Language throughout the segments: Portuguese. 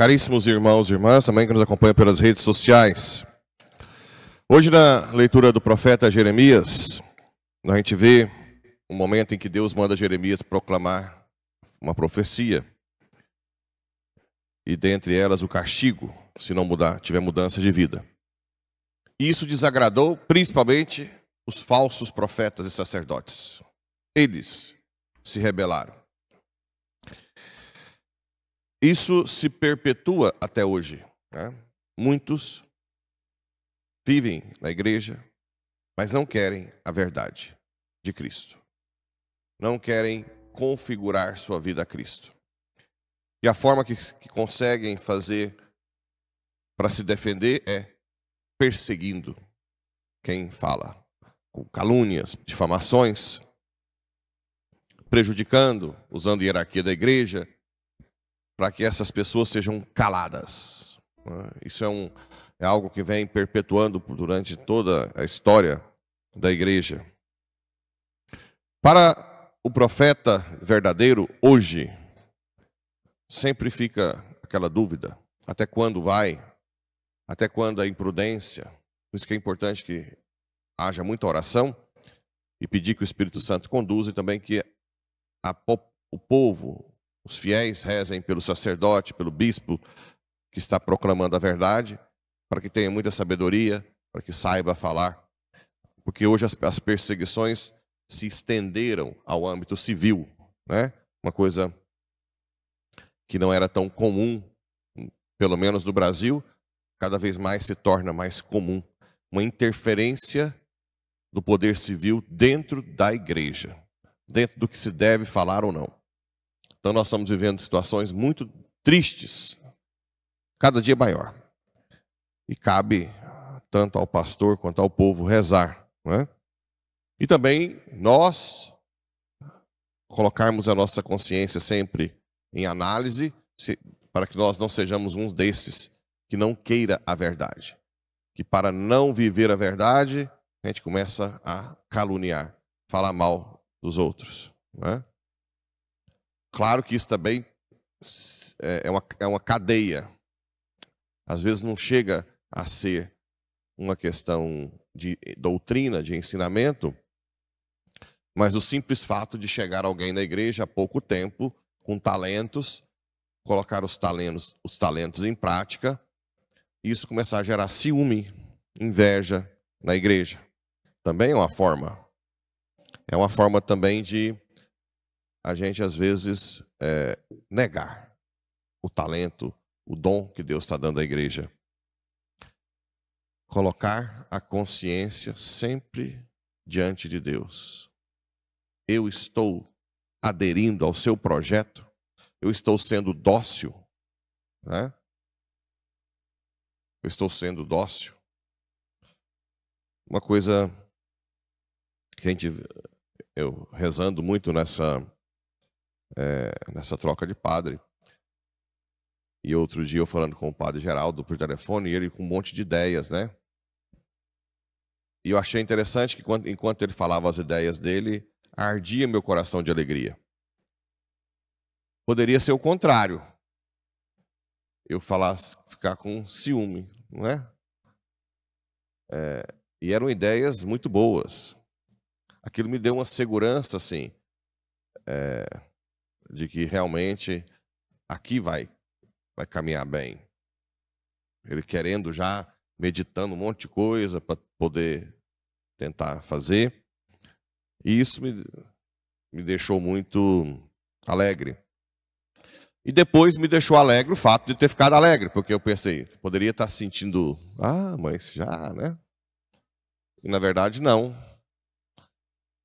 Caríssimos irmãos e irmãs, também que nos acompanham pelas redes sociais. Hoje, na leitura do profeta Jeremias, a gente vê um momento em que Deus manda Jeremias proclamar uma profecia. E dentre elas, o castigo, se não mudar, tiver mudança de vida. E isso desagradou principalmente os falsos profetas e sacerdotes. Eles se rebelaram. Isso se perpetua até hoje. Né? Muitos vivem na igreja, mas não querem a verdade de Cristo. Não querem configurar sua vida a Cristo. E a forma que, que conseguem fazer para se defender é perseguindo quem fala, com calúnias, difamações, prejudicando, usando a hierarquia da igreja, para que essas pessoas sejam caladas. Né? Isso é, um, é algo que vem perpetuando durante toda a história da igreja. Para o profeta verdadeiro, hoje, sempre fica aquela dúvida: até quando vai? Até quando a imprudência? Por isso que é importante que haja muita oração e pedir que o Espírito Santo conduza e também que a, o povo, os fiéis rezem pelo sacerdote, pelo bispo que está proclamando a verdade, para que tenha muita sabedoria, para que saiba falar. Porque hoje as, as perseguições se estenderam ao âmbito civil, né? Uma coisa que não era tão comum, pelo menos no Brasil, cada vez mais se torna mais comum uma interferência do poder civil dentro da igreja, dentro do que se deve falar ou não. Então nós estamos vivendo situações muito tristes, cada dia maior. E cabe tanto ao pastor quanto ao povo rezar, não é? E também nós colocarmos a nossa consciência sempre em análise, se, para que nós não sejamos um desses que não queira a verdade. Que para não viver a verdade, a gente começa a caluniar, falar mal dos outros. Não é? Claro que isso também é, é uma, é uma cadeia. Às vezes não chega a ser uma questão de doutrina, de ensinamento, mas o simples fato de chegar alguém na igreja há pouco tempo, com talentos, colocar os talentos, os talentos em prática, isso começar a gerar ciúme, inveja na igreja. Também é uma forma. É uma forma também de a gente às vezes é, negar o talento, o dom que Deus está dando à igreja. Colocar a consciência sempre diante de Deus. Eu estou aderindo ao seu projeto, eu estou sendo dócil, né? Eu estou sendo dócil. Uma coisa que a gente eu rezando muito nessa é, nessa troca de padre. E outro dia eu falando com o padre Geraldo por telefone, e ele com um monte de ideias, né? E eu achei interessante que enquanto ele falava as ideias dele, ardia meu coração de alegria. Poderia ser o contrário. Eu falasse, ficar com ciúme, não é? é? E eram ideias muito boas. Aquilo me deu uma segurança, assim. É, de que realmente aqui vai, vai caminhar bem. Ele querendo já, meditando um monte de coisa para poder tentar fazer. E isso me, me deixou muito alegre. E depois me deixou alegre o fato de ter ficado alegre, porque eu pensei, poderia estar sentindo, ah, mas já, né? E na verdade, não.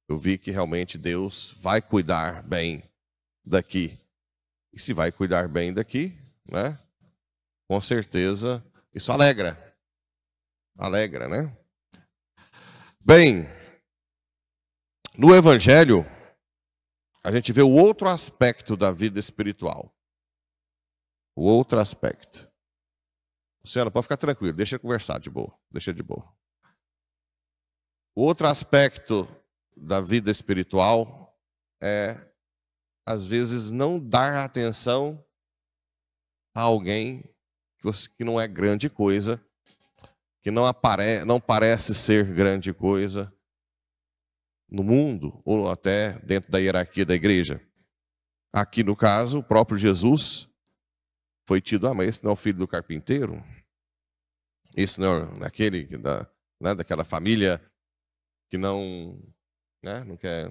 Eu vi que realmente Deus vai cuidar bem daqui. E se vai cuidar bem daqui, né? Com certeza isso alegra. Alegra, né? Bem, no Evangelho, a gente vê o outro aspecto da vida espiritual. O outro aspecto. Luciana, pode ficar tranquilo, deixa eu conversar de boa, deixa de boa. O outro aspecto da vida espiritual é às vezes, não dar atenção a alguém que não é grande coisa, que não, apare não parece ser grande coisa no mundo ou até dentro da hierarquia da igreja. Aqui, no caso, o próprio Jesus foi tido, ah, mas esse não é o filho do carpinteiro? Esse não é, é aquele da, né, daquela família que não, né, não quer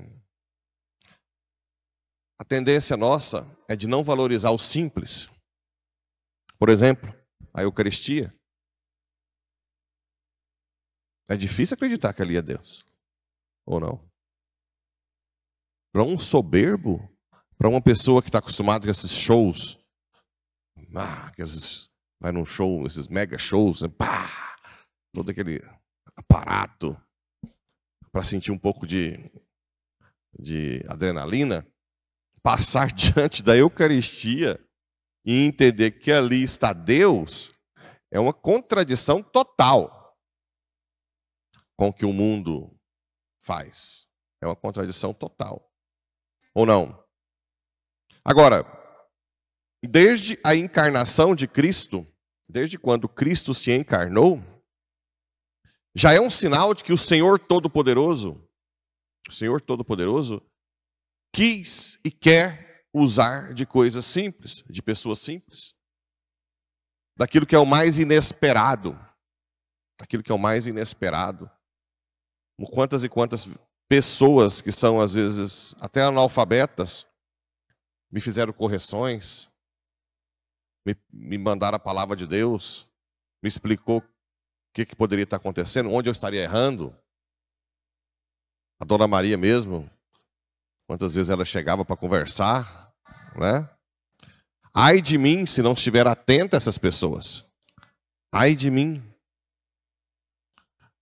a tendência nossa é de não valorizar o simples. Por exemplo, a Eucaristia. É difícil acreditar que ali é Deus. Ou não? Para um soberbo, para uma pessoa que está acostumada com esses shows, ah, que esses, vai num show, esses mega shows, né, pá, todo aquele aparato para sentir um pouco de, de adrenalina, passar diante da Eucaristia e entender que ali está Deus é uma contradição total com o que o mundo faz. É uma contradição total. Ou não? Agora, desde a encarnação de Cristo, desde quando Cristo se encarnou, já é um sinal de que o Senhor Todo-Poderoso, o Senhor Todo-Poderoso, quis e quer usar de coisas simples, de pessoas simples, daquilo que é o mais inesperado, daquilo que é o mais inesperado. quantas e quantas pessoas que são às vezes até analfabetas me fizeram correções, me, me mandaram a palavra de Deus, me explicou o que, que poderia estar acontecendo, onde eu estaria errando. A dona Maria mesmo, Quantas vezes ela chegava para conversar, né? Ai de mim se não estiver atento a essas pessoas. Ai de mim.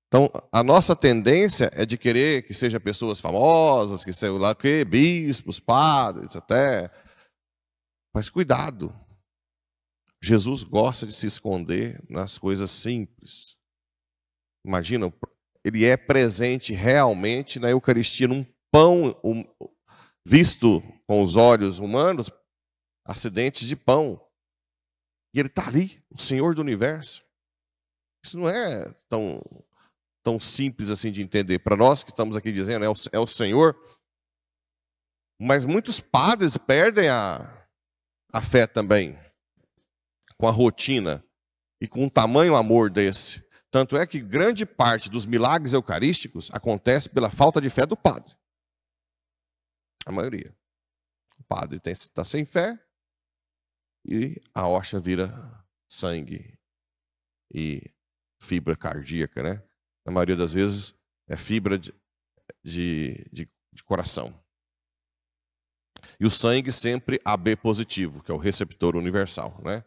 Então, a nossa tendência é de querer que sejam pessoas famosas, que sejam lá o quê? Bispos, padres, até. Mas cuidado. Jesus gosta de se esconder nas coisas simples. Imagina, ele é presente realmente na Eucaristia, num pão visto com os olhos humanos, acidentes de pão. E ele está ali, o Senhor do universo. Isso não é tão, tão simples assim de entender. Para nós que estamos aqui dizendo, é o, é o Senhor. Mas muitos padres perdem a, a fé também, com a rotina e com um tamanho amor desse. Tanto é que grande parte dos milagres eucarísticos acontece pela falta de fé do padre. A maioria. O padre está sem fé e a horta vira sangue e fibra cardíaca, né? Na maioria das vezes é fibra de, de, de, de coração. E o sangue sempre AB positivo, que é o receptor universal, né?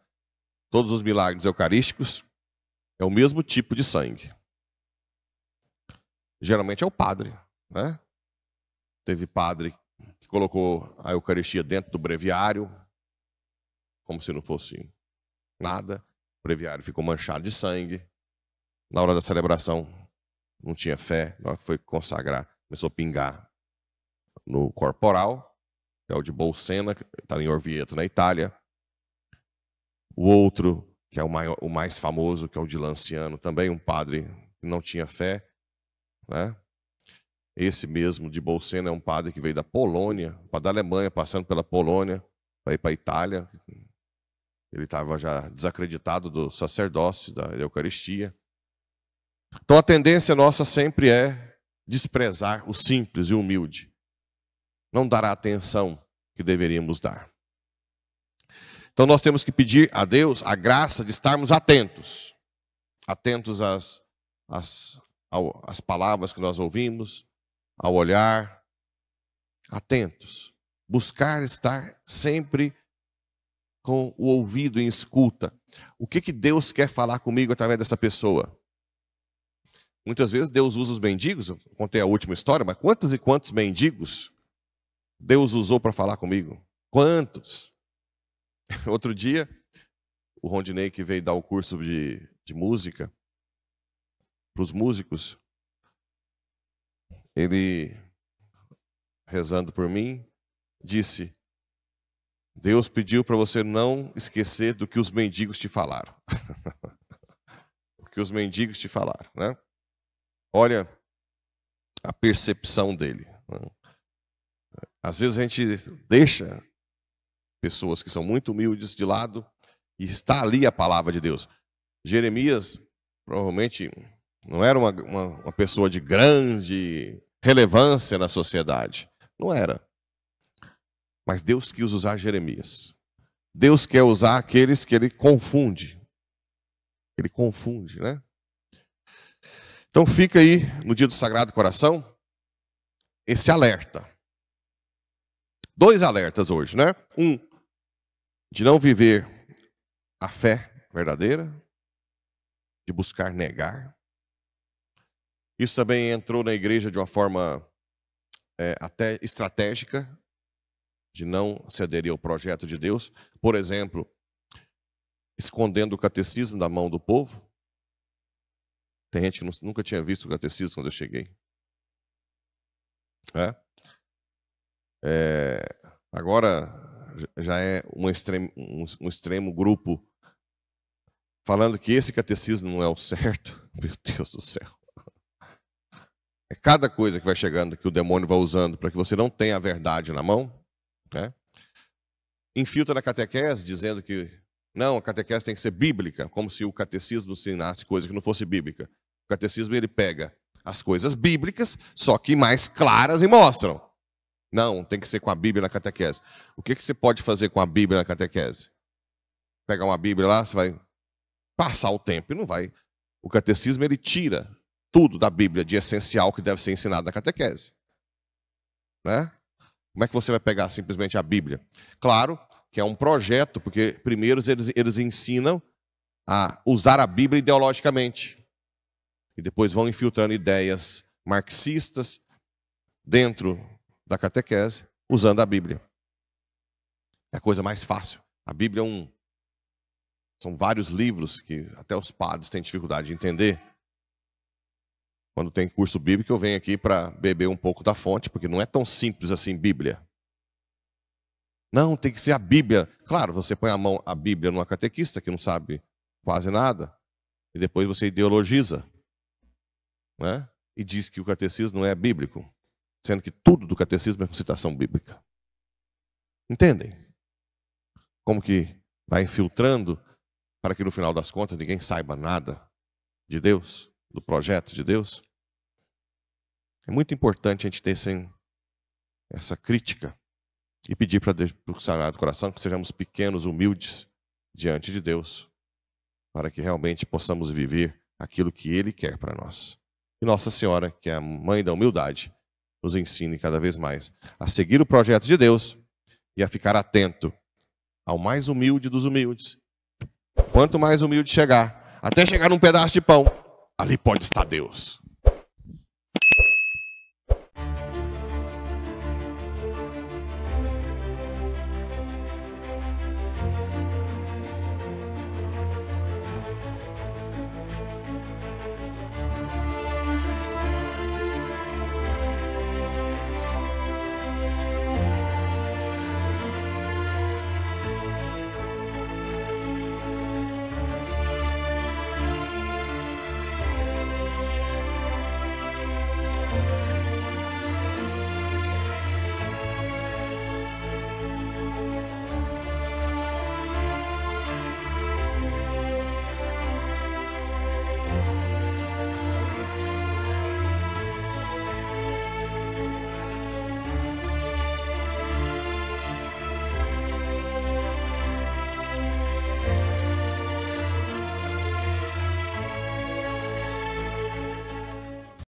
Todos os milagres eucarísticos é o mesmo tipo de sangue. Geralmente é o padre, né? Teve padre que colocou a Eucaristia dentro do breviário, como se não fosse nada. O breviário ficou manchado de sangue. Na hora da celebração, não tinha fé. Na hora que foi consagrar, começou a pingar no corporal, que é o de Bolsena, que está em Orvieto, na Itália. O outro, que é o, maior, o mais famoso, que é o de Lanciano, também um padre que não tinha fé, né? Esse mesmo de Bolsena é um padre que veio da Polônia, da Alemanha, passando pela Polônia, para ir para a Itália. Ele estava já desacreditado do sacerdócio, da Eucaristia. Então a tendência nossa sempre é desprezar o simples e o humilde. Não dar a atenção que deveríamos dar. Então nós temos que pedir a Deus a graça de estarmos atentos atentos às, às, às palavras que nós ouvimos, ao olhar, atentos. Buscar estar sempre com o ouvido em escuta. O que, que Deus quer falar comigo através dessa pessoa? Muitas vezes Deus usa os mendigos, eu contei a última história, mas quantos e quantos mendigos Deus usou para falar comigo? Quantos? Outro dia, o Rondinei que veio dar o um curso de, de música para os músicos, ele, rezando por mim, disse: Deus pediu para você não esquecer do que os mendigos te falaram. o que os mendigos te falaram, né? Olha a percepção dele. Né? Às vezes a gente deixa pessoas que são muito humildes de lado e está ali a palavra de Deus. Jeremias, provavelmente não era uma, uma, uma pessoa de grande relevância na sociedade. Não era. Mas Deus quis usar Jeremias. Deus quer usar aqueles que ele confunde. Ele confunde, né? Então fica aí no dia do Sagrado Coração esse alerta. Dois alertas hoje, né? Um, de não viver a fé verdadeira, de buscar negar. Isso também entrou na igreja de uma forma é, até estratégica, de não se aderir ao projeto de Deus. Por exemplo, escondendo o catecismo da mão do povo. Tem gente que nunca tinha visto o catecismo quando eu cheguei. É? É, agora já é um extremo, um, um extremo grupo falando que esse catecismo não é o certo. Meu Deus do céu. É cada coisa que vai chegando, que o demônio vai usando para que você não tenha a verdade na mão, né? infiltra na catequese, dizendo que não, a catequese tem que ser bíblica, como se o catecismo ensinasse coisa que não fosse bíblica. O catecismo ele pega as coisas bíblicas, só que mais claras e mostram. Não, tem que ser com a Bíblia na catequese. O que, que você pode fazer com a Bíblia na catequese? Pegar uma Bíblia lá, você vai passar o tempo e não vai. O catecismo ele tira tudo da Bíblia de essencial que deve ser ensinado na catequese. Né? Como é que você vai pegar simplesmente a Bíblia? Claro que é um projeto, porque primeiro eles, eles ensinam a usar a Bíblia ideologicamente. E depois vão infiltrando ideias marxistas dentro da catequese, usando a Bíblia. É a coisa mais fácil. A Bíblia é um. São vários livros que até os padres têm dificuldade de entender quando tem curso bíblico, eu venho aqui para beber um pouco da fonte, porque não é tão simples assim Bíblia. Não, tem que ser a Bíblia. Claro, você põe a mão a Bíblia numa catequista que não sabe quase nada, e depois você ideologiza, né? E diz que o catecismo não é bíblico, sendo que tudo do catecismo é citação bíblica. Entendem? Como que vai infiltrando para que no final das contas ninguém saiba nada de Deus? do projeto de Deus? É muito importante a gente ter esse, essa crítica e pedir para para o Sagrado Coração, que sejamos pequenos, humildes diante de Deus, para que realmente possamos viver aquilo que Ele quer para nós. E Nossa Senhora, que é a mãe da humildade, nos ensine cada vez mais a seguir o projeto de Deus e a ficar atento ao mais humilde dos humildes. Quanto mais humilde chegar, até chegar num pedaço de pão, ali pode estar Deus.